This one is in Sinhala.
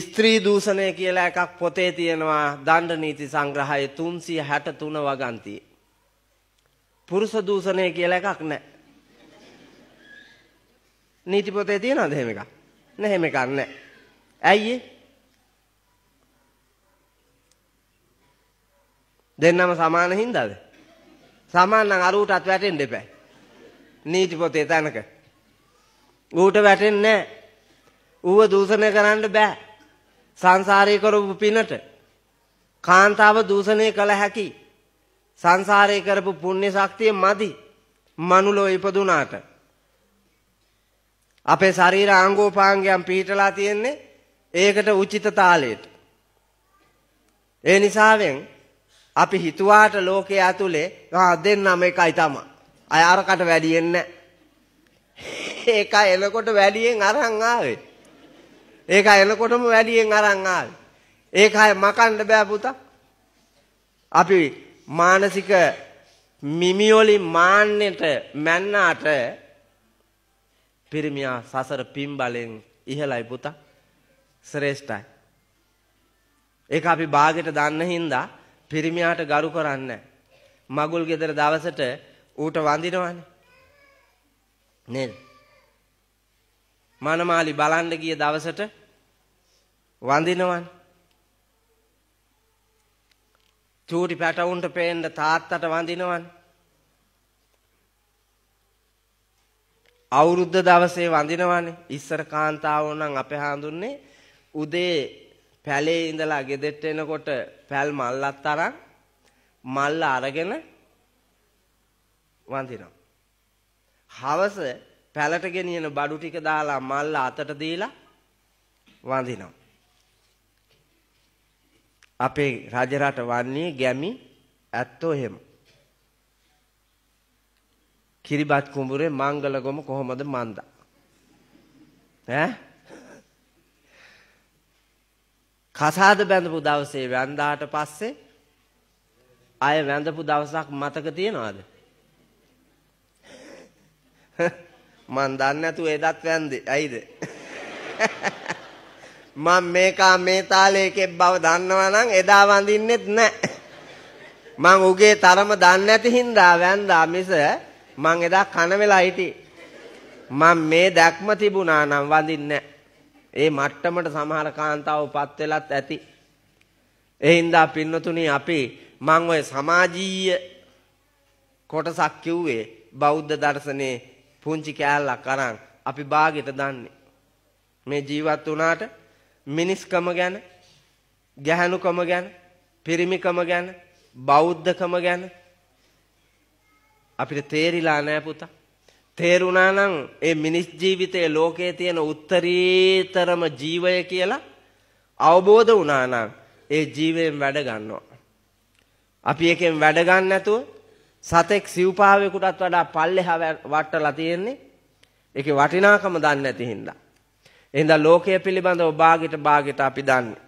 ස්ත්‍රී දූෂණය කියලා එකක් පොතේ තියෙනවා දණ්ඩ නීති සංග්‍රහයේ 363 වගන්තිය. පුරුෂ දූෂණය කියලා එකක් නැහැ. නීති පොතේ තියෙනවද එහෙම එකක්? නැහැ එහෙම එකක් නැහැ. ඇයි දෙන්නම සමාන හින්දාද? සමාන නම් අරූටත් වැටෙන්න එපා. නීති පොතේ තැනක. ඌට වැටෙන්නේ නැහැ. ඌව දූෂණය කරන්න බෑ. සංසාරය කරපු පිනට කාන්තාව දූෂණය කළ හැකි සංසාරය කරපු පුණ්‍ය ශක්තිය මදි මනුලෝ ඉපදුනාට අපේ ශරීර ආංගෝපාංගයන් පිහිටලා තියෙන්නේ ඒකට උචිත තාලයට ඒ නිසාවෙන් අපි හිතුවාට ලෝකයේ ඇතුලේ දෙන්නම එකයි තමයි අය අරකට වැඩියෙන්නේ නැහැ ඒක එනකොට වැඩියෙන් අරන් ආවේ ඒක එනකොටම වැඩියෙන් අරන් ආවේ. ඒකයි මකන්න බෑ පුතා. අපි මානසික මිමියොලි මාන්නෙට මැන්නාට පිරිමියා සසර පිම්බලෙන් ඉහළයි පුතා. ශ්‍රේෂ්ඨයි. ඒක අපි ਬਾගෙට දාන්න හින්දා පිරිමියාට ගරු කරන්නේ මගුල් ගෙදර දවසට ඌට වඳිනවනේ. නේද? මනමාලි බලන්න ගිය දවසට වඳිනවනේ. චූටි පැටවුන්ට පේන්න තාත්තට වඳිනවනේ. අවුරුද්ද දවසේ වඳිනවනේ. ඉස්සර කාන්තාවෝ නම් අපේ හඳුන්නේ උදේ පැලේ ඉඳලා ගෙදෙට්ට එනකොට පැල් මල්ලත් අරන් මල්ල අරගෙන වඳිනවා. හවස පැලට ගෙනියන බඩු ටික දාලා මල්ල අතට දීලා වඳිනවා. අපේ රජරට වන්නේ ගැමි ඇත්තෝ එහෙම. කිරිබත් කුඹුරේ මංගලගොම කොහොමද මන්දා? ඈ? කසාද බැඳපු දවසේ වැන්දාට පස්සේ ආය වැඳපු දවසක් මතක තියනවද? මන් දන්නේ නැතුව එදත් වැන්දේ. ඇයිද? මම මේකා මේ තාලයකෙක් බව දන්නවා නම් එදා වඳින්නෙත් නැහැ. මං උගේ තරම දන්නේ නැති හින්දා වැන්දා මිස මං එදා කන වෙලා හිටියේ. මං මේ දැක්ම තිබුණා නම් වඳින්නේ ඒ මට්ටමට සමහර කාන්තාවපත් වෙලත් ඇති. ඒ හින්දා පින්නතුණි අපි මං ওই සමාජීය කොටසක් කිව්වේ බෞද්ධ දර්ශනේ පුංචි කෑල්ලක් අරන් අපි භාගෙට දන්නේ. මේ ජීවත් වුණාට මිනිස්කම ගැන ගැහණුකම ගැන පිරිමිකම ගැන බෞද්ධකම ගැන අපිට තේරිලා නෑ පුතා. තේරුණා නම් ඒ මිනිස් ජීවිතයේ ලෝකයේ තියෙන උත්තරීතරම ජීවය කියලා අවබෝධ වුණා නම් ඒ ජීවයෙන් වැඩ ගන්නවා. අපි එකෙන් වැඩ ගන්න නැතුව සතෙක් සිව්පාවෙකුටත් වඩා පල්ලෙහා වටලා තියෙන්නේ. ඒකේ වටිනාකම දන්නේ නැති හින්දා. එහෙනම් ලෝකය පිළිබඳව බාගෙට බාගෙට අපි දන්නේ.